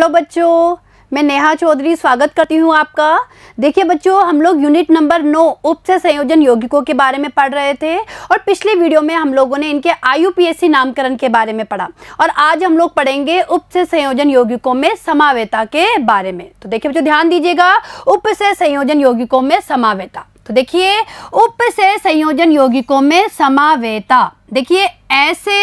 hello बच्चों मैं नेहा चौधरी स्वागत करती हूँ आपका देखिए बच्चों हम लोग यूनिट नंबर नौ उप से संयोजन यौगिकों के बारे में पढ़ रहे थे और पिछले वीडियो में हम लोगों ने इनके आईयूपीएससी नामकरण के बारे में पढ़ा और आज हम लोग पढ़ेंगे उप से संयोजन यौगिकों में समावेता के बारे में तो देखिए बच्चों ध्यान दीजिएगा उप से संयोजन यौगिकों में समावेता तो देखिए उप से संयोजन यौगिकों में समावेता देखिए ऐसे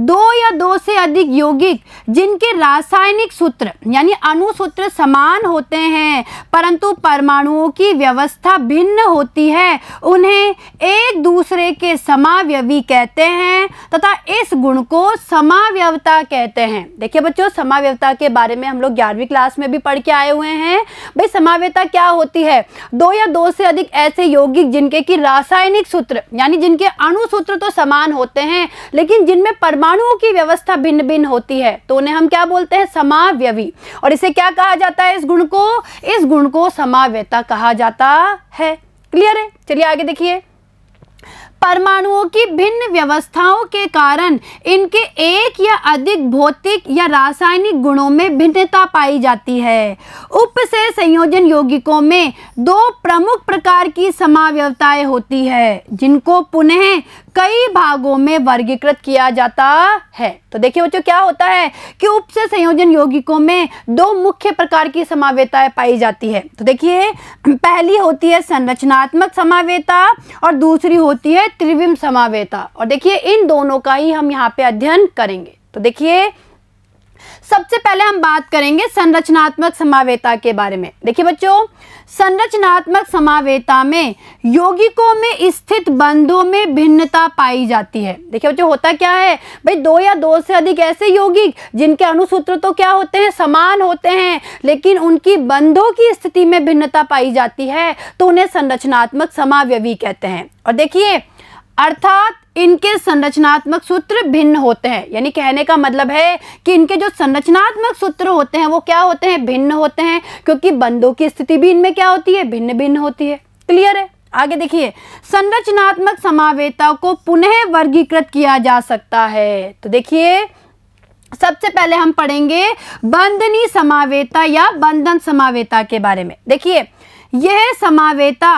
दो या दो से अधिक यौगिक जिनके रासायनिक सूत्र यानी अणुसूत्र समान होते हैं परंतु परमाणुओं की व्यवस्था भिन्न होती है उन्हें एक दूसरे के समावयवी कहते हैं तथा इस गुण को समावयवता कहते हैं देखिए बच्चों समावयवता के बारे में हम लोग ग्यारहवीं क्लास में भी पढ़ के आए हुए हैं भाई समावयता क्या होती है दो या दो से अधिक ऐसे यौगिक जिनके की रासायनिक सूत्र यानी जिनके अणुसूत्र तो समान हो होते हैं लेकिन जिनमें परमाणुओं की व्यवस्था भिन्न भिन्न होती है तो उन्हें हम क्या बोलते हैं समावयवी और इसे क्या कहा जाता है इस गुण को इस गुण को समाव्यता कहा जाता है क्लियर है चलिए आगे देखिए परमाणुओं की भिन्न व्यवस्थाओं के कारण इनके एक या अधिक भौतिक या रासायनिक गुणों में भिन्नता पाई जाती है उप से संयोजन यौगिकों में दो प्रमुख प्रकार की समावयवताएं होती है जिनको पुनः कई भागों में वर्गीकृत किया जाता है तो देखिए बच्चों क्या होता है कि उप से संयोजन यौगिकों में दो मुख्य प्रकार की समावेताएं पाई जाती है तो देखिए पहली होती है संरचनात्मक समावेता और दूसरी होती है त्रिविम समावेता और देखिए इन दोनों का ही हम यहाँ पे अध्ययन करेंगे तो देखिए सबसे पहले हम बात करेंगे संरचनात्मक समावेता के बारे में देखिए बच्चों संरचनात्मक समावेता में यौगिकों में स्थित बंधों में भिन्नता पाई जाती है देखिए बच्चों होता क्या है भाई दो या दो से अधिक ऐसे यौगिक जिनके अनुसूत्र तो क्या होते हैं समान होते हैं लेकिन उनकी बंधों की स्थिति में भिन्नता पाई जाती है तो उन्हें संरचनात्मक समावयवी कहते हैं और देखिए अर्थात इनके संरचनात्मक सूत्र भिन्न होते हैं यानी कहने का मतलब है कि इनके जो संरचनात्मक सूत्र होते हैं वो क्या होते हैं भिन्न होते हैं क्योंकि बंदों की स्थिति भी इनमें क्या होती है भिन्न भिन्न होती है क्लियर है आगे देखिए संरचनात्मक समावेता को पुनः वर्गीकृत किया जा सकता है तो देखिए सबसे पहले हम पढ़ेंगे बंधनी समावेता या बंधन समावेता के बारे में देखिए यह समावेता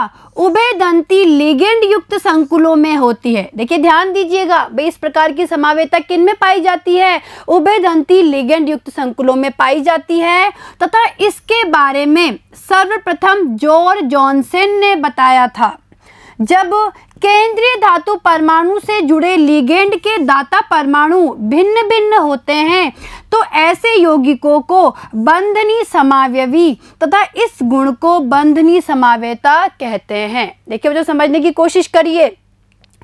उभयदंती लिगेंड युक्त संकुलों में होती है देखिए ध्यान दीजिएगा भाई इस प्रकार की समावेता किन में पाई जाती है उभयदंती लिगेंड युक्त संकुलों में पाई जाती है तथा इसके बारे में सर्वप्रथम जॉर्ज जॉनसन ने बताया था जब केंद्रीय धातु परमाणु से जुड़े लिगेंड के दाता परमाणु भिन्न भिन्न होते हैं तो ऐसे यौगिकों को बंधनी समावयवी तथा इस गुण को बंधनी समावयता कहते हैं देखिए बच्चों समझने की कोशिश करिए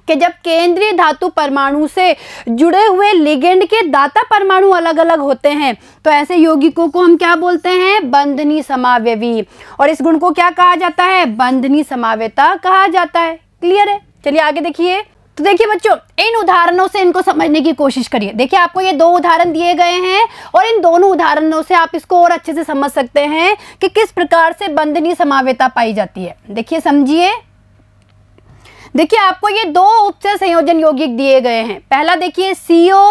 कि जब केंद्रीय धातु परमाणु से जुड़े हुए लिगेंड के दाता परमाणु अलग अलग होते हैं तो ऐसे यौगिकों को हम क्या बोलते हैं बंधनी समावयवी और इस गुण को क्या कहा जाता है बंधनी समावयता कहा जाता है क्लियर है चलिए आगे देखिए तो देखिए बच्चों इन उदाहरणों से इनको समझने की कोशिश करिए देखिए आपको ये दो उदाहरण दिए गए हैं और इन दोनों उदाहरणों से आप इसको और अच्छे से समझ सकते हैं कि किस प्रकार से बंधनीय समावेता पाई जाती है देखिए समझिए देखिए आपको ये दो उपचय संयोजन यौगिक दिए गए हैं पहला देखिए C O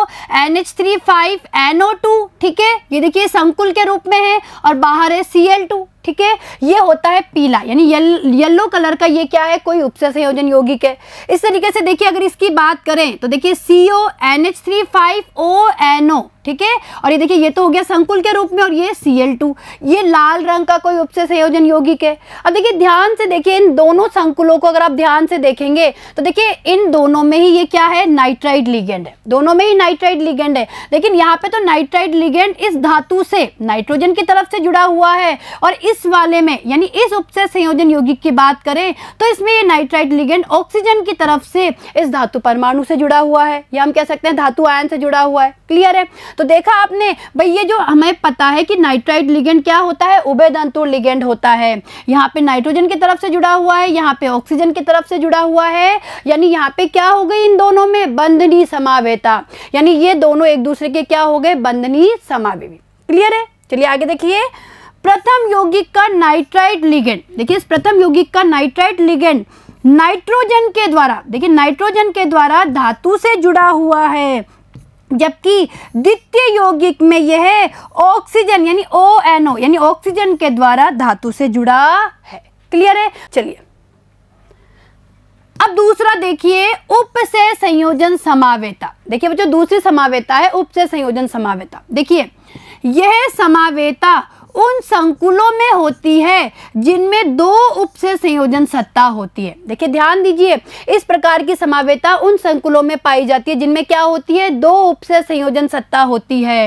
N H three five N O two ठीक है ये देखिए संकुल के रूप में है और बाहर है सी एल टू ठीक है ये होता है पीला यानी येल, येलो कलर का ये क्या है कोई उपस संयोजन यौगिक है इस तरीके से देखिए अगर इसकी बात करें तो देखिए C O N H three five O N O ठीक है और ये देखिए ये तो हो गया संकुल के रूप में और ये सी एल टू ये लाल रंग का कोई उपस संयोजन यौगिक है अब देखिए ध्यान से देखिए इन दोनों संकुलों को अगर आप ध्यान से देखेंगे तो देखिए इन दोनों में ही ये क्या है नाइट्राइड लिगेंड है दोनों में ही नाइट्राइड लिगेंड है लेकिन यहाँ पे तो नाइट्राइड लिगेंड इस धातु से नाइट्रोजन की तरफ से जुड़ा हुआ है और इस वाले में यानी इस उपचय संयोजन यौगिक की बात करें तो इसमें ये नाइट्राइट लिगेंड ऑक्सीजन की तरफ से इस धातु परमाणु से जुड़ा हुआ है या हम कह सकते हैं धातु आयन से जुड़ा हुआ है क्लियर है तो देखा आपने भाई ये जो हमें पता है कि नाइट्राइट लिगेंड क्या होता है उभय अंतुर लिगेंड होता है यहाँ पे नाइट्रोजन की तरफ से जुड़ा हुआ है यहाँ पे ऑक्सीजन की तरफ से जुड़ा हुआ है यानी यहाँ पे क्या हो गई इन दोनों में बंधनी समावेता यानी ये दोनों एक दूसरे के क्या हो गए बंधनी समावे क्लियर है चलिए आगे देखिए प्रथम यौगिक का नाइट्राइट लिगेंड देखिए इस प्रथम यौगिक का नाइट्राइट लिगेंड नाइट्रोजन के द्वारा देखिए नाइट्रोजन के द्वारा धातु से जुड़ा हुआ है जबकि द्वितीय यौगिक में यह ऑक्सीजन यानी ओ एन ओ यानी ऑक्सीजन के द्वारा धातु से जुड़ा है क्लियर है चलिए अब दूसरा देखिए उप से संयोजन समावेता देखिए बच्चों दूसरी समावेता है उप से संयोजन समावेता देखिए यह समावेता उन संकुलों में होती है जिनमें दो उपसे संयोजन सत्ता होती है देखिए ध्यान दीजिए इस प्रकार की समावेता उन संकुलों में पाई जाती है जिनमें क्या होती है दो से संयोजन सत्ता होती है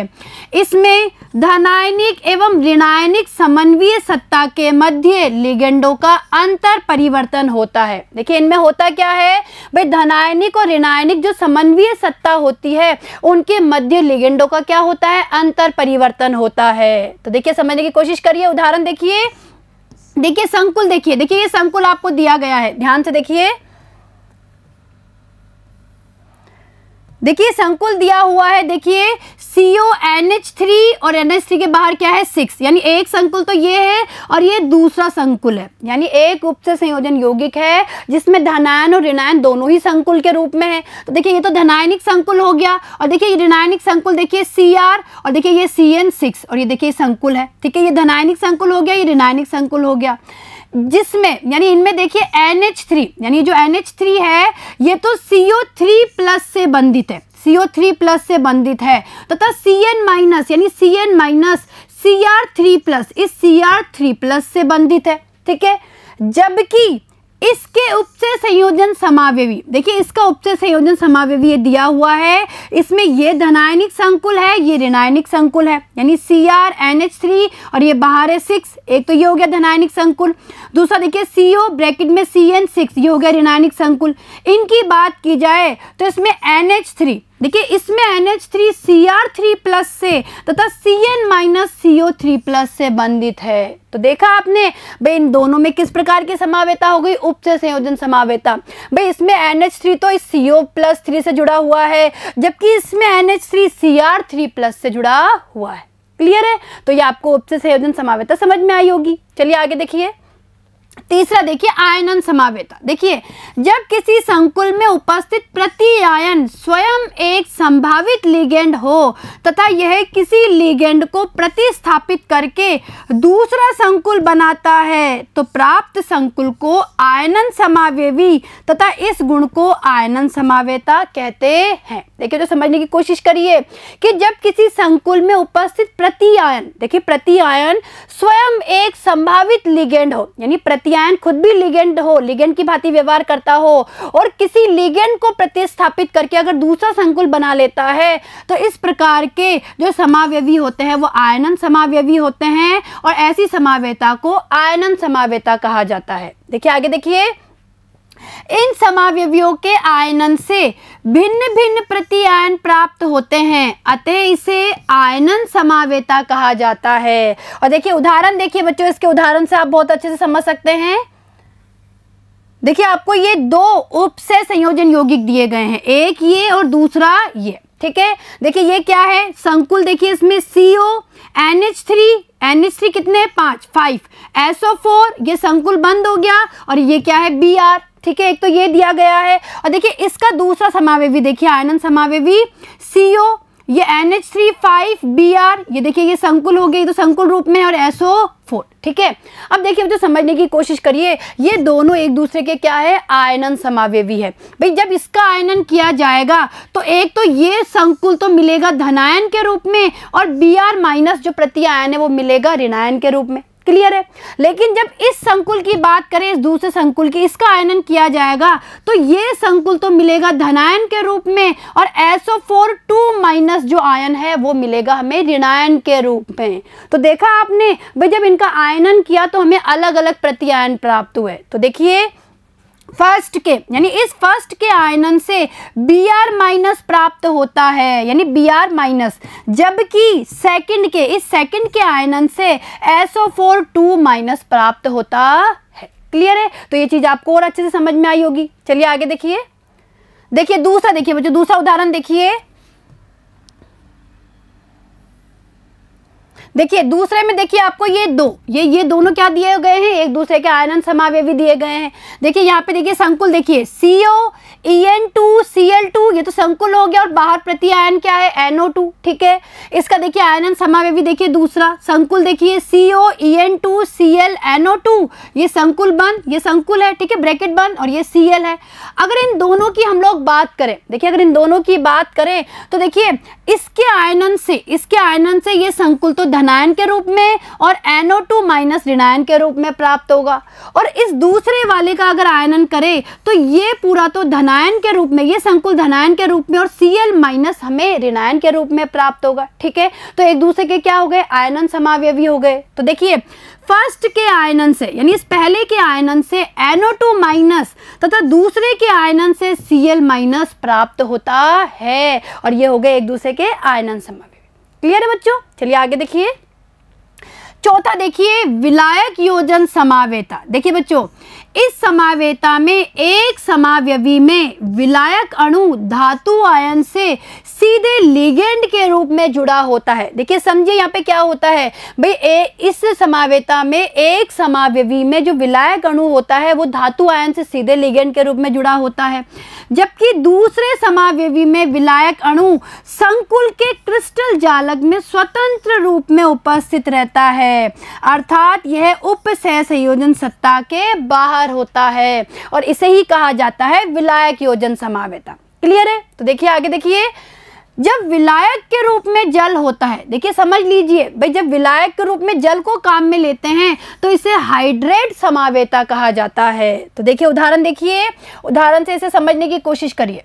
इसमें धनायनिक एवं ऋणायनिक समन्वय सत्ता के मध्य लिगेंडो का अंतर परिवर्तन होता है देखिए इनमें होता क्या है भाई धनायनिक और ऋणायनिक जो समन्वय सत्ता होती है उनके मध्य लिगेंडो का क्या होता है अंतर परिवर्तन होता है तो देखिए समझ समझने की कोशिश करिए उदाहरण देखिए देखिए संकुल देखिए देखिए ये संकुल आपको दिया गया है ध्यान से देखिए देखिए संकुल दिया हुआ है देखिए सीओ एन एच थ्री और एन एच थ्री के बाहर क्या है सिक्स यानी एक संकुल तो ये है और ये दूसरा संकुल है यानी एक उप से संयोजन यौगिक है जिसमें धनायन और ऋणायन दोनों ही संकुल के रूप में है तो देखिए ये तो धनायनिक संकुल हो गया और देखिए ये ऋणायनिक संकुल देखिए सी आर और देखिए ये सी एन सिक्स और ये देखिए संकुल है ठीक है ये धनायनिक संकुल हो गया ये ऋणायनिक संकुल हो गया जिसमें यानी इनमें देखिए एन एच थ्री यानी जो एन एच थ्री है ये तो सी थ्री प्लस से बंधित है सी थ्री प्लस से बंधित है तथा सी एन माइनस यानी C N minus C three plus इस सी आर थ्री प्लस से बंधित है ठीक है जबकि इसके उपचय संयोजन समावयवी देखिए इसका उपचय संयोजन समावयवी ये दिया हुआ है इसमें ये धनायनिक संकुल है ये ऋणायनिक संकुल है यानी C R N H three और ये बाहर है सिक्स एक तो ये हो गया धनायनिक संकुल दूसरा देखिए सी ओ ब्रैकेट में सी एन सिक्स ये हो गया ऋणायनिक संकुल इनकी बात की जाए तो इसमें एन एच थ्री देखिए इसमें N H three C R three plus से तथा C N minus C O three plus से बंधित है तो देखा आपने भाई इन दोनों में किस प्रकार की समावेता हो गई उपचय संयोजन समावेता भाई इसमें एन एच थ्री तो इस सी प्लस थ्री से जुड़ा हुआ है जबकि इसमें N H three C R three plus से जुड़ा हुआ है क्लियर है तो ये आपको उपचय संयोजन समावेता समझ में आई होगी चलिए आगे देखिए तीसरा देखिए आयनन समावेता देखिए जब किसी संकुल में उपस्थित प्रति आयन स्वयं एक संभावित लिगेंड हो तथा यह किसी लिगेंड को प्रतिस्थापित करके दूसरा संकुल बनाता है तो प्राप्त संकुल को आयनन समावेवी तथा इस गुण को आयनन समावेता कहते हैं देखिए तो समझने की कोशिश करिए कि जब किसी संकुल में उपस्थित प्रति आयन देखिए प्रति आयन स्वयं एक संभावित लिगेंड हो यानी प्रति आयन खुद भी लिगेंड हो लिगेंड की भांति व्यवहार करता हो और किसी लिगेंड को प्रतिस्थापित करके अगर दूसरा संकुल बना लेता है तो इस प्रकार के जो समावयवी होते हैं वो आयनन समावयवी होते हैं और ऐसी समावेता को आयनन समावेता कहा जाता है देखिए आगे देखिए इन समावयवियों के आयनन से भिन्न भिन्न आयन प्राप्त होते हैं अतः इसे आयनन समावेता कहा जाता है और देखिए उदाहरण देखिए बच्चों इसके उदाहरण से आप बहुत अच्छे से समझ सकते हैं देखिए आपको ये दो उप से संयोजन यौगिक दिए गए हैं एक ये और दूसरा ये ठीक है देखिए ये क्या है संकुल देखिए इसमें C O O N H three N H three कितने पांच फाइव एसओ फोर ये संकुल बंद हो गया और ये क्या है बी आर ठीक है एक तो ये दिया गया है और देखिए इसका दूसरा समावेवी देखिए आयनन समावे सी ओ ये N H three five B R ये देखिए ये संकुल हो गई तो संकुल रूप में और एसओ फोर ठीक है अब देखिए बच्चों समझने की कोशिश करिए ये दोनों एक दूसरे के क्या है आयनन समावेवी है भाई जब इसका आयनन किया जाएगा तो एक तो ये संकुल तो मिलेगा धनायन के रूप में और बी आर माइनस जो प्रति आयन है वो मिलेगा ऋणायन के रूप में क्लियर है लेकिन जब इस संकुल की बात करें इस दूसरे संकुल की इसका आयनन किया जाएगा तो ये संकुल तो मिलेगा धनायन के रूप में और एसओ फोर टू माइनस जो आयन है वो मिलेगा हमें ऋणायन के रूप में तो देखा आपने भाई जब इनका आयनन किया तो हमें अलग अलग प्रत्यायन प्राप्त हुए तो देखिए फर्स्ट के यानी इस फर्स्ट के आयनन से बी आर माइनस प्राप्त होता है यानी बी आर माइनस जबकि सेकंड के इस सेकंड के आयनन से एसओ फोर टू माइनस प्राप्त होता है क्लियर है तो ये चीज़ आपको और अच्छे से समझ में आई होगी चलिए आगे देखिए देखिए दूसरा देखिए बच्चों दूसरा उदाहरण देखिए देखिए दूसरे में देखिए आपको ये दो ये ये दोनों क्या दिए गए हैं एक दूसरे के आयन भी दिए गए हैं देखिए यहाँ पे देखिए संकुल देखिए C O E N two C L two ये तो संकुल हो गया और बाहर प्रति आयन क्या है एनओ टू ठीक है इसका देखिए आयन भी देखिए दूसरा संकुल देखिए C O E N two C L N O two ये संकुल बन ये संकुल है ठीक है ब्रैकेट बंद और ये सी एल है अगर इन दोनों की हम लोग बात करें देखिए अगर इन दोनों की बात करें तो देखिए इसके आयनन से इसके आयनन से ये संकुल तो धन धनायन के रूप में और एनओ टू माइनस ऋणायन के रूप में प्राप्त होगा और इस दूसरे वाले का अगर आयनन करें तो ये पूरा तो धनायन के रूप में ये संकुल धनायन के रूप में और सी एल माइनस हमें ऋणायन के रूप में प्राप्त होगा ठीक है तो एक दूसरे के क्या हो गए आयनन समावयवी हो गए तो देखिए फर्स्ट के आयनन से यानी इस पहले के आयनन से NO2 माइनस तथा दूसरे के आयनन से Cl माइनस प्राप्त होता है और ये हो गए एक दूसरे के आयनन समावय क्लियर है बच्चों चलिए आगे देखिए चौथा देखिए विलायक योजन समावेता देखिए बच्चों इस समावेता में एक समावयवी में विलायक अणु धातु आयन से सीधे लिगेंड के रूप में जुड़ा होता है देखिए समझिए यहाँ पे क्या होता है भाई इस समावेता में एक समावयवी में जो विलायक अणु होता है वो धातु आयन से सीधे लिगेंड के रूप में जुड़ा होता है जबकि दूसरे समावयवी में विलायक अणु संकुल के क्रिस्टल जालक में स्वतंत्र रूप में उपस्थित रहता है अर्थात यह उप संयोजन सत्ता के बाहर विचार होता है और इसे ही कहा जाता है विलायक योजन समावेता क्लियर है तो देखिए आगे देखिए जब विलायक के रूप में जल होता है देखिए समझ लीजिए भाई जब विलायक के रूप में जल को काम में लेते हैं तो इसे हाइड्रेट समावेता कहा जाता है तो देखिए उदाहरण देखिए उदाहरण से इसे समझने की कोशिश करिए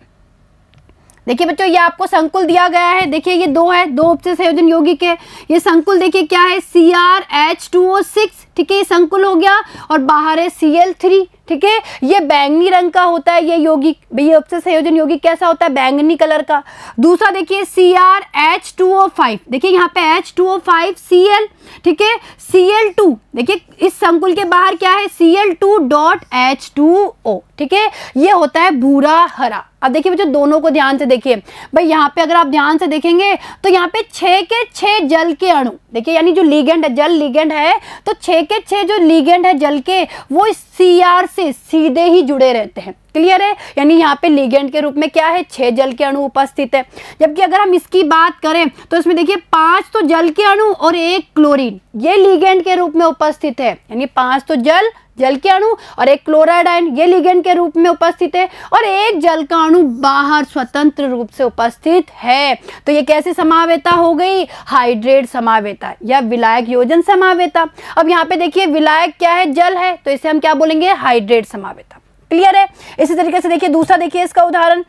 देखिए बच्चों ये आपको संकुल दिया गया है देखिए ये दो है दो उपचय संयोजन योगी के ये संकुल देखिए क्या है C R H two O six ठीक है ये संकुल हो गया और बाहर है सी एल थ्री ठीक है ये बैंगनी रंग का होता है ये योगी ये उपसे संयोजन योगी कैसा होता है बैंगनी कलर का दूसरा देखिए C R H two O five देखिए यहाँ पे H two O five C L ठीक है सी एल टू देखिए इस संकुल के बाहर क्या है C L two dot H two O ठीक है ये होता है भूरा हरा अब देखिए बच्चों दोनों को ध्यान से देखिए भाई यहाँ पे अगर आप ध्यान से देखेंगे तो यहाँ पे छः के छः जल के अणु देखिए यानी जो लीगेंड है जल लीगेंड है तो छः के छः जो लीगेंड है जल के वो सी आर से सीधे ही जुड़े रहते हैं क्लियर है यानी यहाँ पे लिगेंड के रूप में क्या है छह जल के अणु उपस्थित है जबकि अगर हम इसकी बात करें तो इसमें देखिए पांच तो जल के अणु और एक क्लोरीन ये लिगेंड के रूप में उपस्थित है यानी पांच तो जल जल के अणु और एक क्लोराइड आयन ये लिगेंड के रूप में उपस्थित है और एक जल का अणु बाहर स्वतंत्र रूप से उपस्थित है तो ये कैसे समावेता हो गई हाइड्रेट समावेता या विलायक योजन समावेता अब यहाँ पे देखिए विलायक क्या है जल है तो इसे हम क्या बोलेंगे हाइड्रेट समावेता क्लियर है इसी तरीके से देखिए दूसरा देखिए इसका उदाहरण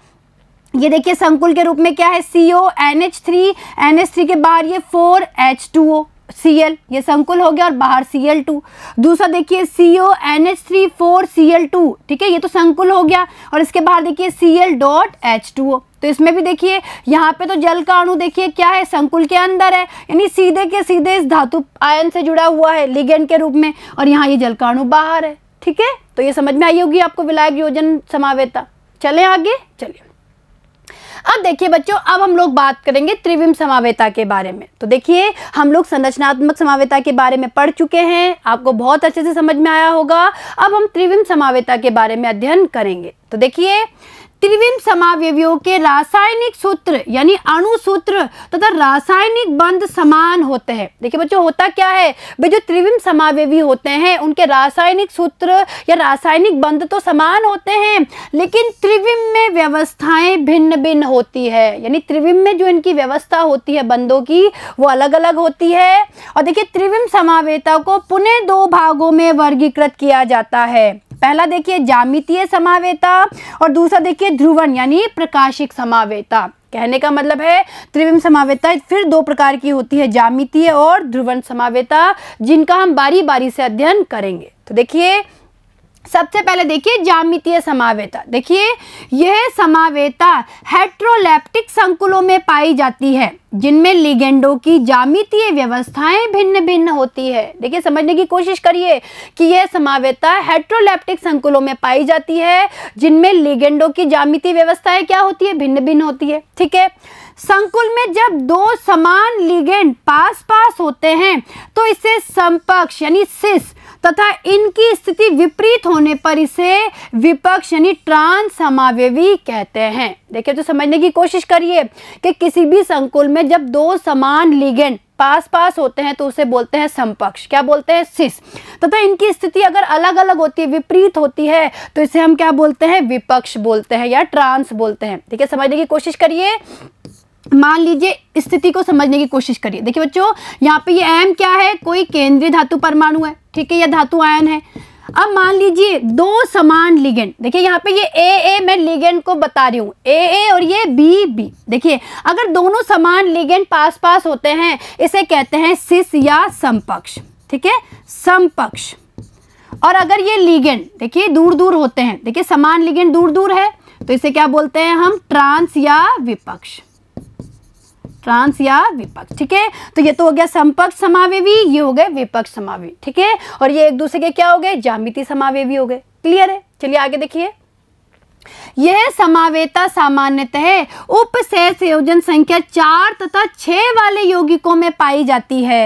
ये देखिए संकुल के रूप में क्या है C O N H three N H three के बाहर ये four H two O C L ये संकुल हो गया और बाहर सी एल टू दूसरा देखिए C O N H three four C L two ठीक है ये तो संकुल हो गया और इसके बाहर देखिए C L dot H two O तो इसमें भी देखिए यहाँ पे तो जल का अणु देखिए क्या है संकुल के अंदर है यानी सीधे के सीधे इस धातु आयन से जुड़ा हुआ है लिगेंड के रूप में और यहाँ ये जल का अणु बाहर है ठीक है तो ये समझ में आई होगी आपको विलायक योजन समावेता चले आगे चलिए अब देखिए बच्चों अब हम लोग बात करेंगे त्रिविम समावेता के बारे में तो देखिए हम लोग संरचनात्मक समावेता के बारे में पढ़ चुके हैं आपको बहुत अच्छे से समझ में आया होगा अब हम त्रिविम समावेता के बारे में अध्ययन करेंगे तो देखिए त्रिविम समावयवियों के रासायनिक सूत्र यानी अणु सूत्र तथा रासायनिक बंध समान होते हैं देखिए बच्चों होता क्या है भाई जो त्रिविम समावयवी होते हैं उनके रासायनिक सूत्र या रासायनिक बंध तो समान होते हैं लेकिन त्रिविम में व्यवस्थाएं भिन्न भिन्न होती है यानी त्रिविम में जो इनकी व्यवस्था होती है बंधों की वो अलग अलग होती है और देखिए त्रिविम समावेता को पुनः दो भागों में वर्गीकृत किया जाता है पहला देखिए जामितीय समावेता और दूसरा देखिए ध्रुवन यानी प्रकाशिक समावेता कहने का मतलब है त्रिविम समावेता फिर दो प्रकार की होती है जामितीय और ध्रुवन समावेता जिनका हम बारी बारी से अध्ययन करेंगे तो देखिए सबसे पहले देखिए जामितीय समावेता देखिए यह समावेता हेट्रोलैप्टिक संकुलों में पाई जाती है जिनमें लिगेंडों की जामितीय व्यवस्थाएं भिन्न भिन्न होती है देखिए समझने की कोशिश करिए कि यह समावेता हेट्रोलैप्टिक संकुलों में पाई जाती है जिनमें लिगेंडों की जामितीय व्यवस्थाएं क्या होती है भिन्न भिन्न होती है ठीक है संकुल में जब दो समान लिगेंड पास पास होते हैं तो इसे समपक्ष यानी सिस तथा इनकी स्थिति विपरीत होने पर इसे विपक्ष यानी ट्रांस समावयवी कहते हैं देखिए तो समझने की कोशिश करिए कि किसी भी संकुल में जब दो समान लिगेंड पास पास होते हैं तो उसे बोलते हैं समपक्ष क्या बोलते हैं सिस तथा इनकी स्थिति अगर अलग अलग होती है विपरीत होती है तो इसे हम क्या बोलते हैं विपक्ष बोलते हैं या ट्रांस बोलते हैं ठीक है समझने की कोशिश करिए मान लीजिए स्थिति को समझने की कोशिश करिए देखिए बच्चों यहाँ पे ये एम क्या है कोई केंद्रीय धातु परमाणु है ठीक है या धातु आयन है अब मान लीजिए दो समान लिगेंड देखिए यहाँ पे ये ए ए मैं लिगेंड को बता रही हूँ ए ए और ये बी बी देखिए अगर दोनों समान लिगेंड पास पास होते हैं इसे कहते हैं सिस या समपक्ष ठीक है समपक्ष और अगर ये लिगेंड देखिए दूर दूर होते हैं देखिए समान लिगेंड दूर दूर है तो इसे क्या बोलते हैं हम ट्रांस या विपक्ष ट्रांस या विपक्ष ठीक है तो ये तो हो गया संपक्ष समावेवी ये हो गए विपक्ष समावेवी ठीक है और ये एक दूसरे के क्या हो गए जामिति समावेवी हो गए क्लियर है चलिए आगे देखिए यह समावेता सामान्यतः उपशेष संयोजन संख्या चार तथा छः वाले यौगिकों में पाई जाती है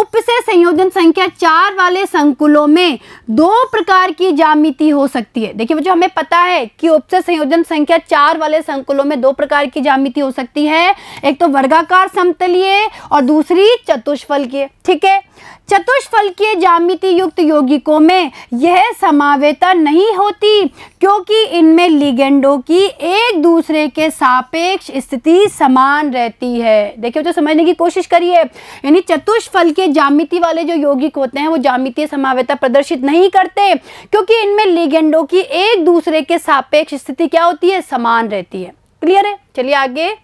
उपशेष संयोजन संख्या चार वाले संकुलों में दो प्रकार की जामिति हो सकती है देखिए बच्चों हमें पता है कि उपसे संयोजन संख्या चार वाले संकुलों में दो प्रकार की जामिति हो सकती है एक तो वर्गाकार समतलीय और दूसरी चतुष्फल ठीक है चतुष्फलकीय जामिति युक्त यौगिकों में यह समावेता नहीं होती क्योंकि इनमें लिगेंडों की एक दूसरे के सापेक्ष स्थिति समान रहती है देखिए तो समझने की कोशिश करिए यानी चतुष्फलकीय जामिति वाले जो यौगिक होते हैं वो जामितीय समावेता प्रदर्शित नहीं करते क्योंकि इनमें लिगेंडों की एक दूसरे के सापेक्ष स्थिति क्या होती है समान रहती है क्लियर है चलिए आगे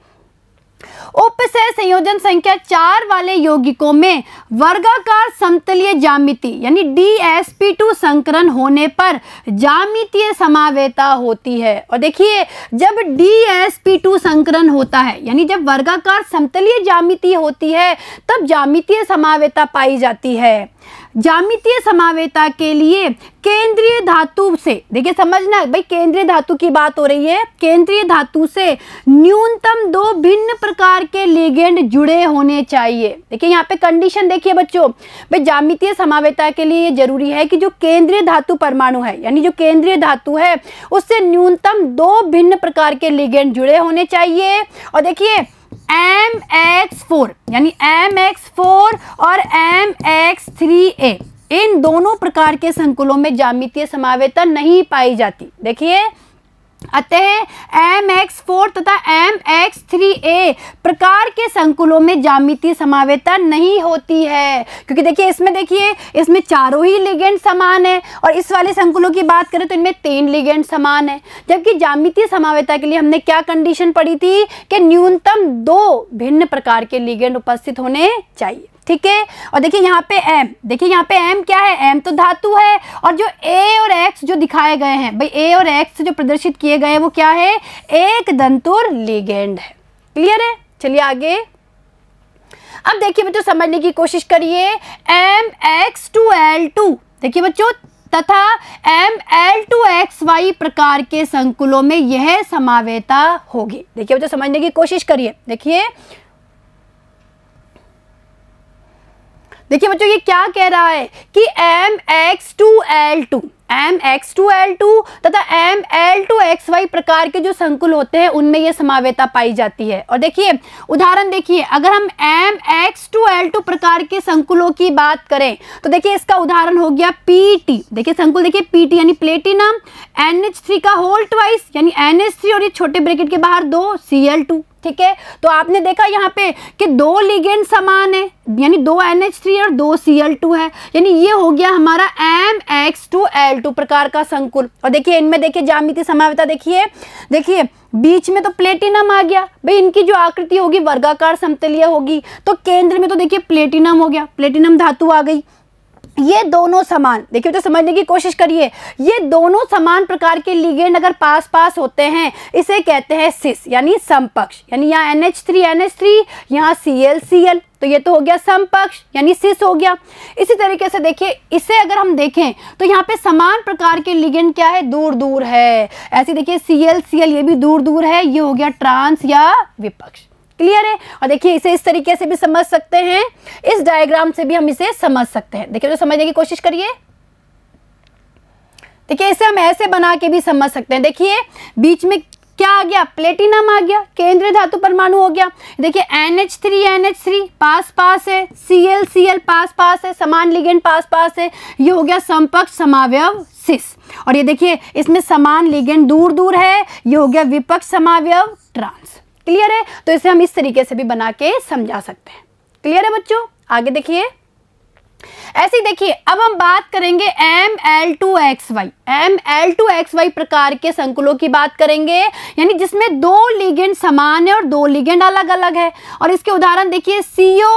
उप से संयोजन संख्या चार वाले यौगिकों में वर्गाकार समतलीय जामिति यानी डी टू संकरण होने पर जामितीय समावेता होती है और देखिए जब डी टू संकरण होता है यानी जब वर्गाकार समतलीय जामिति होती है तब जामितीय समावेता पाई जाती है जामितीय समावेता के लिए केंद्रीय धातु से देखिए समझना भाई केंद्रीय धातु की बात हो रही है केंद्रीय धातु से न्यूनतम दो भिन्न प्रकार के लिगेंड जुड़े होने चाहिए देखिए यहाँ पे कंडीशन देखिए बच्चों भाई जामितीय समावेता के लिए ये जरूरी है कि जो केंद्रीय धातु परमाणु है यानी जो केंद्रीय धातु है उससे न्यूनतम दो भिन्न प्रकार के लिगेंड जुड़े होने चाहिए और देखिए एम एक्स फोर यानी एम एक्स फोर और एम एक्स थ्री ए इन दोनों प्रकार के संकुलों में जामितीय समावेतन नहीं पाई जाती देखिए अतः एम एक्स फोर तथा एम एक्स थ्री ए प्रकार के संकुलों में जामिति समावेता नहीं होती है क्योंकि देखिए इसमें देखिए इसमें चारों ही लिगेंड समान है और इस वाले संकुलों की बात करें तो इनमें तीन लिगेंड समान है जबकि जामिति समावेता के लिए हमने क्या कंडीशन पड़ी थी कि न्यूनतम दो भिन्न प्रकार के लिगेंड उपस्थित होने चाहिए ठीक है और देखिए यहाँ पे एम देखिए यहाँ पे एम क्या है एम तो धातु है और जो ए और एक्स जो दिखाए गए हैं भाई ए और एक्स जो प्रदर्शित किए गए हैं वो क्या है एक दंतुर लिगेंड है क्लियर है चलिए आगे अब देखिए बच्चों समझने की कोशिश करिए M X two L two देखिए बच्चों तथा M L two X Y प्रकार के संकुलों में यह समावेता होगी देखिए बच्चों समझने की कोशिश करिए देखिए देखिए बच्चों ये क्या कह रहा है कि M X two L two M X two L two तथा M L two X Y प्रकार के जो संकुल होते हैं उनमें ये समावेता पाई जाती है और देखिए उदाहरण देखिए अगर हम M X two L two प्रकार के संकुलों की बात करें तो देखिए इसका उदाहरण हो गया पी टी देखिए संकुल देखिए पी टी यानी प्लेटिनम एन एच थ्री का होल ट्वाइस यानी एन एच थ्री और ये छोटे ब्रेकेट के बाहर दो सी एल टू ठीक है तो आपने देखा यहाँ पे कि दो लिगेंड समान है यानी दो एन एच थ्री और दो सी एल टू है यानी ये हो गया हमारा M X two L two प्रकार का संकुल और देखिए इनमें देखिए जामिति समाविता देखिए देखिए बीच में तो प्लेटिनम आ गया भाई इनकी जो आकृति होगी वर्गाकार समतलीय होगी तो केंद्र में तो देखिए प्लेटिनम हो गया प्लेटिनम धातु आ गई ये दोनों समान देखिए तो समझने की कोशिश करिए ये दोनों समान प्रकार के लिगेंड अगर पास पास होते हैं इसे कहते हैं सिस यानी समपक्ष यानी यहाँ N H three N H three यहाँ सी एल सी एल तो ये तो हो गया समपक्ष यानी सिस हो गया इसी तरीके से देखिए इसे अगर हम देखें तो यहाँ पे समान प्रकार के लिगेंड क्या है दूर दूर है ऐसे देखिए सी एल सी एल ये भी दूर दूर है ये हो गया ट्रांस या विपक्ष क्लियर है और देखिए इसे इस तरीके से भी समझ सकते हैं इस डायग्राम से भी हम इसे समझ सकते हैं देखिए तो समझने की कोशिश करिए देखिए इसे हम ऐसे बना के भी समझ सकते हैं देखिए बीच में क्या आ गया प्लेटिनम आ गया केंद्रीय धातु परमाणु हो गया देखिए N H three N H three पास पास है सी एल सी एल पास पास है समान लिगेंड पास पास है ये हो गया संपर्क समावयव सिस और ये देखिए इसमें समान लिगेंड दूर दूर है ये हो गया विपक्ष समावयव ट्रांस क्लियर है तो इसे हम इस तरीके से भी बना के समझा सकते हैं क्लियर है बच्चों आगे देखिए ऐसे देखिए अब हम बात करेंगे M L two X Y M L two X Y प्रकार के संकुलों की बात करेंगे यानी जिसमें दो लिगेंड समान है और दो लिगेंड अलग अलग है और इसके उदाहरण देखिए सीओ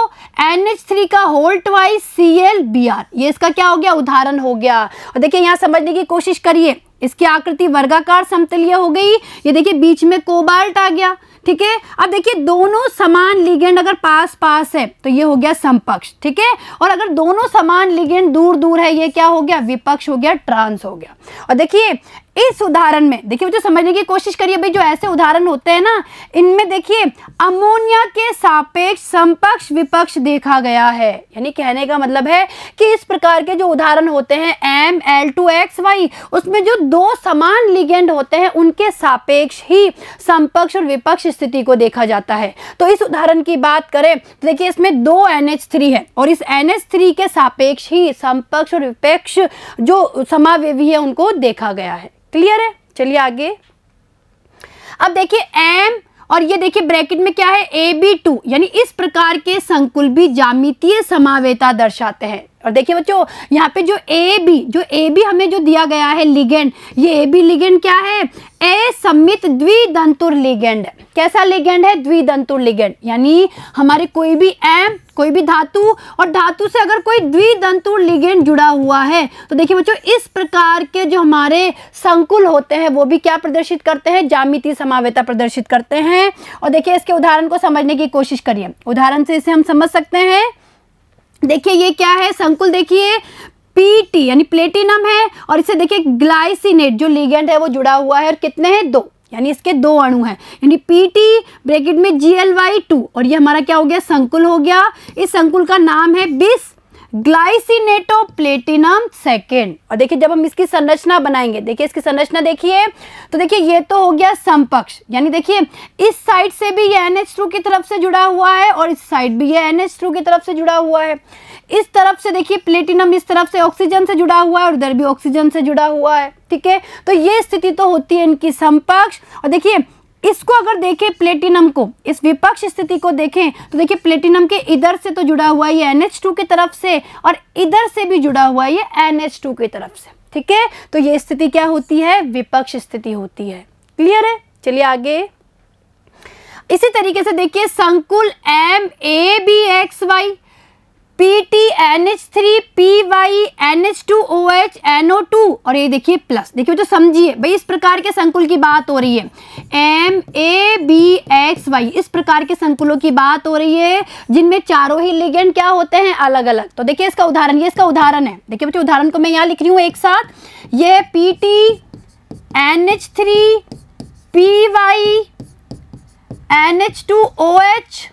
एन एच थ्री का whole twice C L B R ये इसका क्या हो गया उदाहरण हो गया और देखिए यहां समझने की कोशिश करिए इसकी आकृति वर्गाकार समतलीय हो गई ये देखिए बीच में कोबाल्ट आ गया ठीक है अब देखिए दोनों समान लिगेंड अगर पास पास है तो ये हो गया समपक्ष ठीक है और अगर दोनों समान लिगेंड दूर दूर है ये क्या हो गया विपक्ष हो गया ट्रांस हो गया और देखिए इस उदाहरण में देखिए बच्चों समझने की कोशिश करिए भाई जो ऐसे उदाहरण होते हैं ना इनमें देखिए अमोनिया के सापेक्ष समपक्ष विपक्ष देखा गया है यानी कहने का मतलब है कि इस प्रकार के जो उदाहरण होते हैं M L two X Y उसमें जो दो समान लिगेंड होते हैं उनके सापेक्ष ही समपक्ष और विपक्ष स्थिति को देखा जाता है तो इस उदाहरण की बात करें तो देखिए इसमें दो एन एच थ्री है और इस एन एच थ्री के सापेक्ष ही समपक्ष और विपक्ष जो समावेवी है उनको देखा गया है क्लियर है चलिए आगे अब देखिए एम और ये देखिए ब्रैकेट में क्या है ए बी टू यानी इस प्रकार के संकुल भी जामितीय समावेता दर्शाते हैं और देखिए बच्चों यहाँ पे जो ए बी जो ए बी हमें जो दिया गया है लिगेंड ये ए बी लिगेंड क्या है ए सम्मित द्विदंतुर लिगेंड कैसा लिगेंड है द्विदंतुर लिगेंड यानी हमारे कोई भी एम कोई भी धातु और धातु से अगर कोई द्विदंतुर लिगेंड जुड़ा हुआ है तो देखिए बच्चों इस प्रकार के जो हमारे संकुल होते हैं वो भी क्या प्रदर्शित करते हैं जामिति समावेता प्रदर्शित करते हैं और देखिए इसके उदाहरण को समझने की कोशिश करिए उदाहरण से इसे हम समझ सकते हैं देखिए ये क्या है संकुल देखिए पीटी यानी प्लेटिनम है और इसे देखिए ग्लाइसिनेट जो लिगेंड है वो जुड़ा हुआ है और कितने हैं दो यानी इसके दो अणु हैं यानी पीटी ब्रैकेट में जी एल वाई टू और ये हमारा क्या हो गया संकुल हो गया इस संकुल का नाम है बिस ग्लाइसिनेटो प्लेटिनम सेकेंड और देखिए जब हम इसकी संरचना बनाएंगे देखिए इसकी संरचना देखिए तो देखिए ये तो हो गया समपक्ष यानी देखिए इस साइड से भी ये एन की तरफ से जुड़ा हुआ है और इस साइड भी ये एन की तरफ से जुड़ा हुआ है इस तरफ से देखिए प्लेटिनम इस तरफ से ऑक्सीजन से जुड़ा हुआ है और इधर भी ऑक्सीजन से जुड़ा हुआ है ठीक है तो ये स्थिति तो होती है इनकी समपक्ष और देखिए इसको अगर देखें प्लेटिनम को इस विपक्ष स्थिति को देखें तो देखिए प्लेटिनम के इधर से तो जुड़ा हुआ है एनएच टू की तरफ से और इधर से भी जुड़ा हुआ एनएच एन की तरफ से ठीक है तो ये स्थिति क्या होती है विपक्ष स्थिति होती है क्लियर है चलिए आगे इसी तरीके से देखिए संकुल M A B X Y P T N H three P Y N H two O H N O two और ये देखिए प्लस देखिए बच्चों समझिए भाई इस प्रकार के संकुल की बात हो रही है M A B X Y इस प्रकार के संकुलों की बात हो रही है जिनमें चारों ही लिगेंड क्या होते हैं अलग अलग तो देखिए इसका उदाहरण ये इसका उदाहरण है देखिए बच्चों उदाहरण को मैं यहाँ लिख रही हूँ एक साथ ये P T N H three P Y N H two O H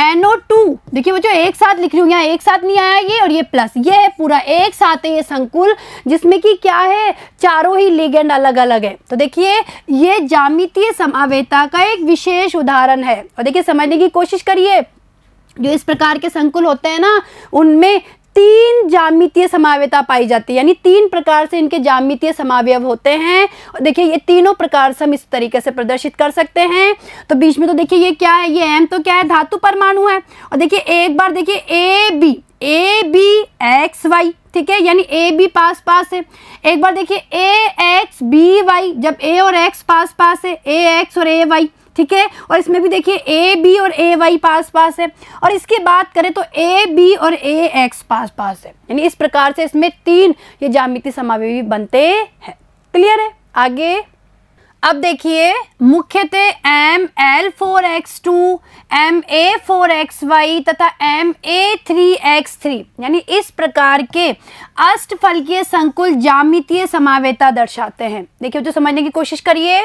N O two देखिए बच्चों एक साथ लिख रही हूँ यहाँ एक साथ नहीं आया ये और ये प्लस ये है पूरा एक साथ है ये संकुल जिसमें कि क्या है चारों ही लिगेंड अलग अलग है तो देखिए ये जामितीय समावेता का एक विशेष उदाहरण है और देखिए समझने की कोशिश करिए जो इस प्रकार के संकुल होते हैं ना उनमें तीन जामितीय समावयता पाई जाती है यानी तीन प्रकार से इनके जामितीय समावयव होते हैं और देखिए ये तीनों प्रकार से हम इस तरीके से प्रदर्शित कर सकते हैं तो बीच में तो देखिए ये क्या है ये एम तो क्या है धातु परमाणु है और देखिए एक बार देखिए A B A B X Y ठीक है यानी ए बी पास पास है एक बार देखिए ए एक्स बी वाई जब ए और एक्स पास पास है ए एक्स और ए वाई ठीक है और इसमें भी देखिए ए बी और ए वाई पास पास है और इसकी बात करें तो ए बी और ए एक्स पास पास है यानी इस प्रकार से इसमें तीन ये जामिति समावय बनते हैं क्लियर है आगे अब देखिए मुख्यतः M L four X two M A four X Y तथा M A three X three यानी इस प्रकार के अष्टफलकीय संकुल जामितीय समावेता दर्शाते हैं देखिए जो समझने की कोशिश करिए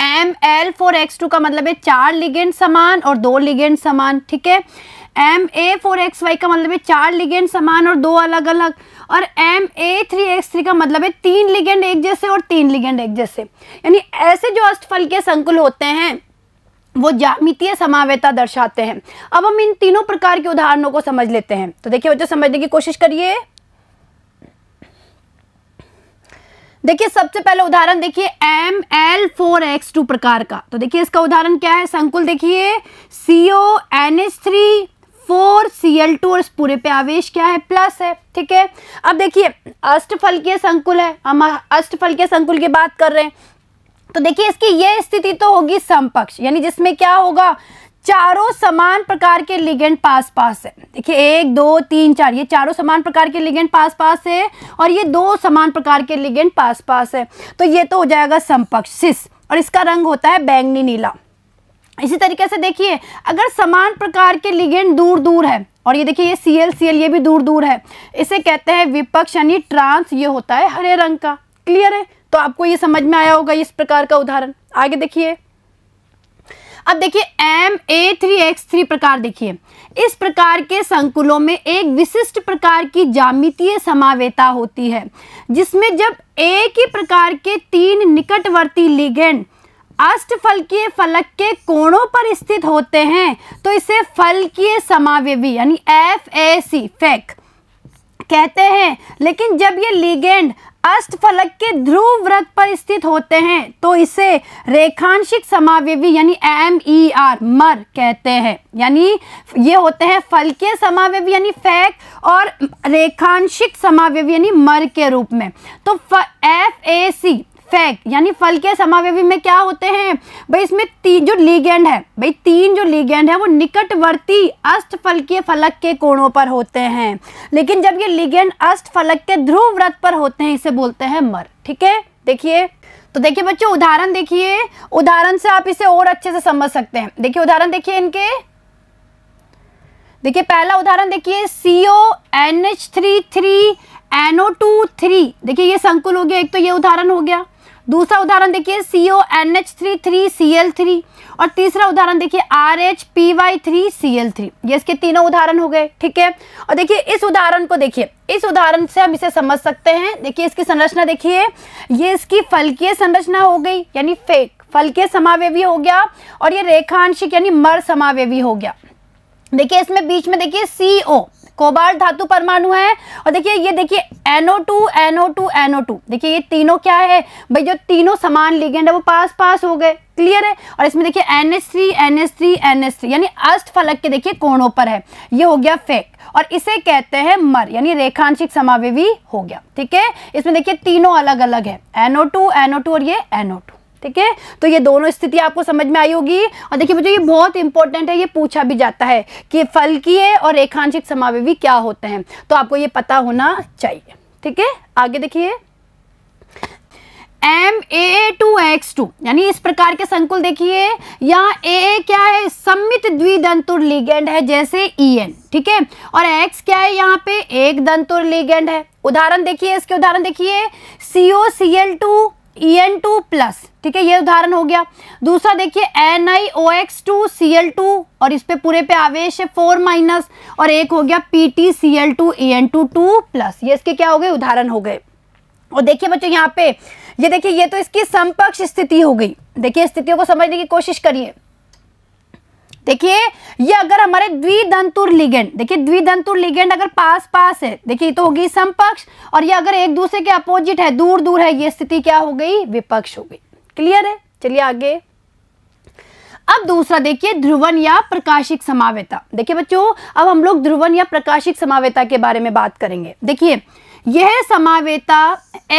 M L four X two का मतलब है चार लिगेंड समान और दो लिगेंड समान ठीक है M A four X Y का मतलब है चार लिगेंड समान और दो अलग अलग और M A three X three का मतलब है तीन लिगेंड एक जैसे और तीन लिगेंड एक जैसे यानी ऐसे जो अष्टफल के संकुल होते हैं वो जामितीय समावेता दर्शाते हैं अब हम इन तीनों प्रकार के उदाहरणों को समझ लेते हैं तो देखिए बच्चों समझने की कोशिश करिए देखिए सबसे पहले उदाहरण देखिए M L four X two प्रकार का तो देखिए इसका उदाहरण क्या है संकुल देखिए C O N H three four C L two और इस पूरे पे आवेश क्या है प्लस है ठीक है अब देखिए के संकुल है हम के संकुल की बात कर रहे हैं तो देखिए इसकी ये स्थिति तो होगी समपक्ष यानी जिसमें क्या होगा चारों समान प्रकार के लिगेंड पास पास है देखिए एक दो तीन चार ये चारों समान प्रकार के लिगेंड पास पास है और ये दो समान प्रकार के लिगेंड पास पास है तो ये तो हो जाएगा संपक्ष सिस और इसका रंग होता है बैंगनी नीला इसी तरीके से देखिए अगर समान प्रकार के लिगेंड दूर दूर है और ये देखिए ये सी एल सी एल ये भी दूर दूर है इसे कहते हैं विपक्ष यानी ट्रांस ये होता है हरे रंग का क्लियर है तो आपको ये समझ में आया होगा इस प्रकार का उदाहरण आगे देखिए अब देखिए M A three X three प्रकार देखिए इस प्रकार के संकुलों में एक विशिष्ट प्रकार की जामितीय समावेता होती है जिसमें जब एक ही प्रकार के तीन निकटवर्ती लिगेंड अष्टफलकीय फलक के कोणों पर स्थित होते हैं तो इसे फलकीय समावेवी यानी एफ ए सी फेक कहते हैं लेकिन जब ये लिगेंड अष्ट फलक के ध्रुव व्रत पर स्थित होते हैं तो इसे रेखांशिक समावेवी यानी एम ई आर मर कहते हैं यानी ये होते हैं फल के समावेवी यानी फैक और रेखांशिक समावेवी यानी मर के रूप में तो एफ ए सी फैक यानी फल के समावेवी में क्या होते हैं भाई इसमें तीन जो लीगेंड है भाई तीन जो लीगेंड है वो निकटवर्ती अष्ट फलकीय फलक के कोणों पर होते हैं लेकिन जब ये लीगेंड अष्ट फलक के ध्रुव व्रत पर होते हैं इसे बोलते हैं मर ठीक है देखिए तो देखिए बच्चों उदाहरण देखिए उदाहरण से आप इसे और अच्छे से समझ सकते हैं देखिए उदाहरण देखिए इनके देखिए पहला उदाहरण देखिए C O N H three three N O two three देखिए ये संकुल हो गया एक तो ये उदाहरण हो गया दूसरा उदाहरण देखिए C O N H three three C L three और तीसरा उदाहरण देखिए R H P Y three C L three ये इसके तीनों उदाहरण हो गए ठीक है और देखिए इस उदाहरण को देखिए इस उदाहरण से हम इसे समझ सकते हैं देखिए इसकी संरचना देखिए ये इसकी फलकीय संरचना हो गई यानी फेक फलकीय समावेवी हो गया और ये रेखांशिक यानी मर समावेवी हो गया देखिए इसमें बीच में देखिए सी ओ कोबाल्ट धातु परमाणु है और देखिए ये देखिए टू टू एनओ टू देखिए ये तीनों क्या है भाई जो तीनों समान लिगेंड है वो पास पास हो गए क्लियर है और इसमें देखिए एन एस थ्री यानी अष्ट फलक के देखिए कोणों पर है ये हो गया फेक और इसे कहते हैं मर यानी रेखांशिक समावेवी हो गया ठीक है इसमें देखिए तीनों अलग अलग है एनओ टू एनओ टू और ये टू ठीक है तो ये दोनों स्थिति आपको समझ में आई होगी और देखिए मुझे ये बहुत इंपॉर्टेंट है ये पूछा भी जाता है कि फल फलकीय और रेखांशिक समावेवी क्या होते हैं तो आपको ये पता होना चाहिए ठीक है आगे देखिए M A two X two यानी इस प्रकार के संकुल देखिए यहाँ ए क्या है सम्मित द्विदंतुर लिगेंड है जैसे ई e एन ठीक है और एक्स क्या है यहाँ पे एक दंतुर लिगेंड है उदाहरण देखिए इसके उदाहरण देखिए C O C L two E N two plus ठीक है ये उदाहरण हो गया दूसरा देखिए N I O X two C L two और इस पे पूरे पे आवेश है फोर माइनस और एक हो गया P T C L two E N two two plus ये इसके क्या हो गए उदाहरण हो गए और देखिए बच्चों यहाँ पे ये देखिए ये तो इसकी समपक्ष स्थिति हो गई देखिए स्थितियों को समझने की कोशिश करिए देखिए ये अगर हमारे द्विधंतुर लिगेंड देखिए द्विधंतुर लिगेंड अगर पास पास है देखिए तो होगी समपक्ष और ये अगर एक दूसरे के अपोजिट है दूर दूर है ये स्थिति क्या हो गई विपक्ष हो गई क्लियर है चलिए आगे अब दूसरा देखिए ध्रुवन या प्रकाशिक समावेता देखिए बच्चों अब हम लोग ध्रुवन या प्रकाशिक समावेता के बारे में बात करेंगे देखिए यह समावेता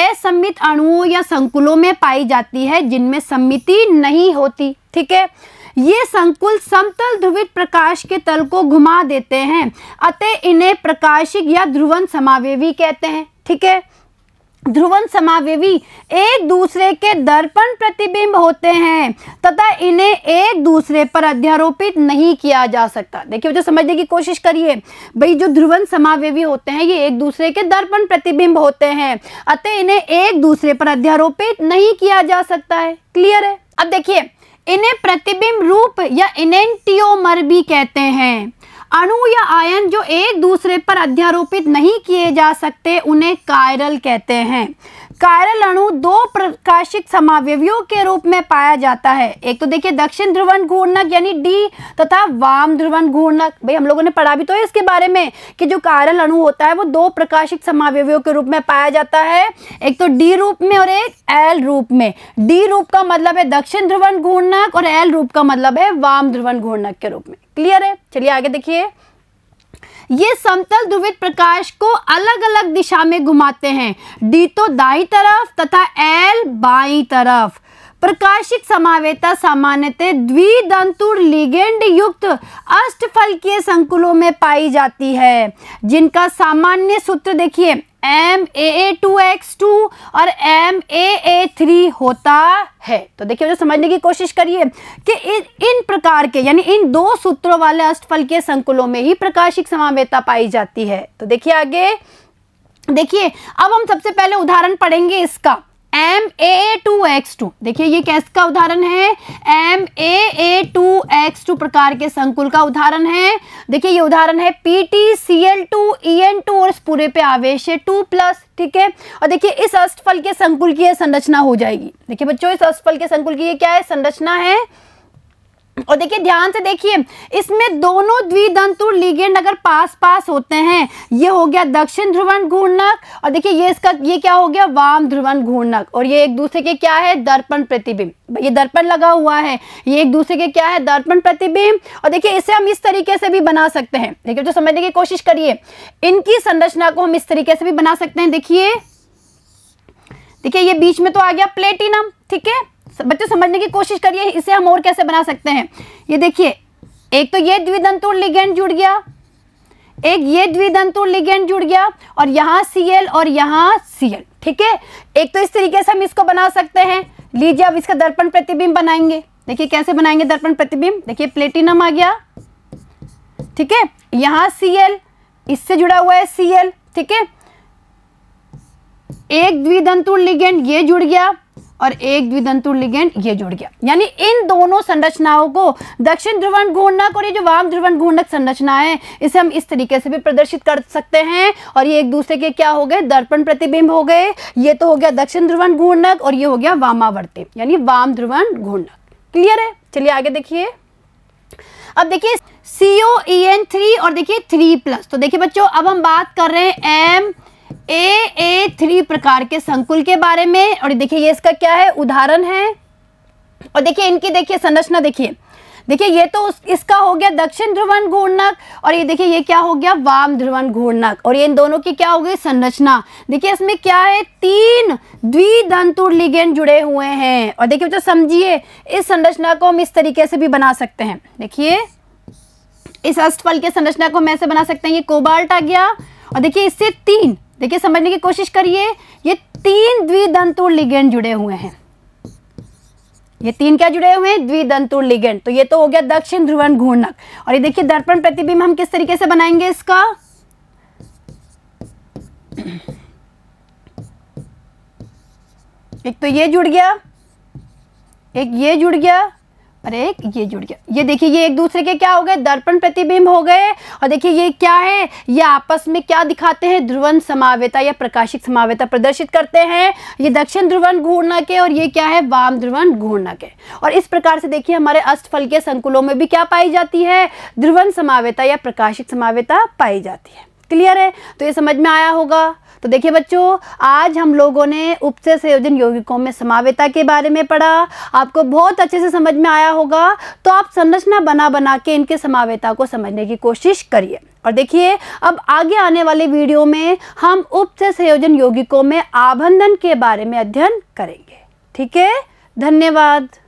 असमित अणुओं या संकुलों में पाई जाती है जिनमें सम्मिति नहीं होती ठीक है ये संकुल समतल ध्रुवित प्रकाश के तल को घुमा देते हैं अतः इन्हें प्रकाशिक या ध्रुवन समावेवी कहते हैं ठीक है ध्रुवन समावेवी एक दूसरे के दर्पण प्रतिबिंब होते हैं तथा इन्हें एक दूसरे पर अध्यारोपित नहीं किया जा सकता देखिए बच्चों समझने की कोशिश करिए भाई जो ध्रुवन समावेवी होते हैं ये एक दूसरे के दर्पण प्रतिबिंब होते हैं अतः इन्हें एक दूसरे पर अध्यारोपित नहीं किया जा सकता है क्लियर है अब देखिए इन्हें प्रतिबिंब रूप या इनेंटियोमर भी कहते हैं अणु या आयन जो एक दूसरे पर अध्यारोपित नहीं किए जा सकते उन्हें कायरल कहते हैं कायरल अणु दो प्रकाशिक समावयवियों के रूप में पाया जाता है एक तो देखिए दक्षिण ध्रुवन घूर्णक यानी डी तथा वाम ध्रुवन घूर्णक भाई हम लोगों ने पढ़ा भी तो है इसके बारे में कि जो कायरल अणु होता है वो दो प्रकाशिक समावयवियों के रूप में पाया जाता है एक तो डी रूप में और एक एल रूप में डी रूप का मतलब है दक्षिण ध्रुवन घूर्णक और एल रूप का मतलब है वाम ध्रुवन घूर्णक के रूप में क्लियर है चलिए आगे देखिए ये समतल ध्रुवित प्रकाश को अलग अलग दिशा में घुमाते हैं डी तो दाई तरफ तथा एल बाई तरफ प्रकाशिक समावेता सामान्यतः द्विदंतुर लिगेंड युक्त के संकुलों में पाई जाती है जिनका सामान्य सूत्र देखिए M A A two X two और एम ए ए थ्री होता है तो देखिए मुझे समझने की कोशिश करिए कि इन इन प्रकार के यानी इन दो सूत्रों वाले अष्टफल के संकुलों में ही प्रकाशिक समावेता पाई जाती है तो देखिए आगे देखिए अब हम सबसे पहले उदाहरण पढ़ेंगे इसका M A two X two देखिए ये किसका उदाहरण है M A A two X two प्रकार के संकुल का उदाहरण है देखिए ये उदाहरण है P T C L two E N two और इस पूरे पे आवेश है टू प्लस ठीक है और देखिए इस अष्टफल के संकुल की यह संरचना हो जाएगी देखिए बच्चों इस अष्टफल के संकुल की ये क्या है संरचना है और देखिए ध्यान से देखिए इसमें दोनों द्विदंतु लिगेंड अगर पास पास होते हैं ये हो गया दक्षिण ध्रुवन घूर्णक और देखिए ये इसका ये क्या हो गया वाम ध्रुवन घूर्णक और ये एक दूसरे के क्या है दर्पण प्रतिबिंब ये दर्पण लगा हुआ है ये एक दूसरे के क्या है दर्पण प्रतिबिंब और देखिए इसे हम इस तरीके से भी बना सकते हैं देखिए जो समझने की कोशिश करिए इनकी संरचना को हम इस तरीके से भी बना सकते हैं देखिए देखिए ये बीच में तो आ गया प्लेटिनम ठीक है बच्चों समझने की कोशिश करिए इसे हम और कैसे बना सकते हैं ये देखिए एक तो ये द्विदंतु लिगेंड जुड़ गया एक ये द्विदंतु लिगेंड जुड़ गया और यहां सीएल और यहां सीएल ठीक है एक तो इस तरीके से हम इसको बना सकते हैं लीजिए अब इसका दर्पण प्रतिबिंब बनाएंगे देखिए कैसे बनाएंगे दर्पण प्रतिबिंब देखिए प्लेटिनम आ गया ठीक है यहां सीएल इससे जुड़ा हुआ है सीएल ठीक है एक द्विदंतु लिगेंड ये जुड़ गया और एक द्विदंतु लिगेंड ये जुड़ गया यानी इन दोनों संरचनाओं को दक्षिण ध्रुवन घूर्णक और ये जो वाम ध्रुवन घूर्णक संरचना है इसे हम इस तरीके से भी प्रदर्शित कर सकते हैं और ये एक दूसरे के क्या हो गए दर्पण प्रतिबिंब हो गए ये तो हो गया दक्षिण ध्रुवन घूर्णक और ये हो गया वामावर्ती यानी वाम ध्रुवन घूर्णक क्लियर है चलिए आगे देखिए अब देखिए सीओ ई एन थ्री और देखिए थ्री प्लस तो देखिए बच्चों अब हम बात कर रहे हैं एम ए ए थ्री प्रकार के संकुल के बारे में और देखिए ये इसका क्या है उदाहरण है और देखिए इनकी देखिए संरचना देखिए देखिए ये तो उस, इसका हो गया दक्षिण ध्रुवन घूर्णक और ये देखिए ये क्या हो गया वाम ध्रुवन घूर्णक और ये इन दोनों की क्या हो गई संरचना देखिए इसमें क्या है तीन द्विधंतुर लिगेंड जुड़े हुए हैं और देखिए बच्चों समझिए इस संरचना को हम इस तरीके से भी बना सकते हैं देखिए इस अष्टफल के संरचना को हम ऐसे बना सकते हैं ये कोबाल्ट आ गया और देखिए इससे तीन देखिए समझने की कोशिश करिए ये तीन द्विदंतु लिगेंड जुड़े हुए हैं ये तीन क्या जुड़े हुए हैं द्विदंतु लिगेंड तो ये तो हो गया दक्षिण ध्रुवन घूर्णक और ये देखिए दर्पण प्रतिबिंब हम किस तरीके से बनाएंगे इसका एक तो ये जुड़ गया एक ये जुड़ गया अरे ये जुड़ गया ये देखिए ये एक दूसरे के क्या हो गए दर्पण प्रतिबिंब हो गए और देखिए ये क्या है ये आपस में क्या दिखाते हैं ध्रुवन समावेता या प्रकाशिक समावेता प्रदर्शित करते हैं ये दक्षिण ध्रुवन घूर्णा के और ये क्या है वाम ध्रुवन घूर्णा के और इस प्रकार से देखिए हमारे अष्टफल के संकुलों में भी क्या पाई जाती है ध्रुवन समावेता या प्रकाशिक समावेता पाई जाती है क्लियर है तो ये समझ में आया होगा तो देखिए बच्चों आज हम लोगों ने उपचय संयोजन यौगिकों में समावेता के बारे में पढ़ा आपको बहुत अच्छे से समझ में आया होगा तो आप संरचना बना बना के इनके समावेता को समझने की कोशिश करिए और देखिए अब आगे आने वाले वीडियो में हम उपचय संयोजन यौगिकों में आबंधन के बारे में अध्ययन करेंगे ठीक है धन्यवाद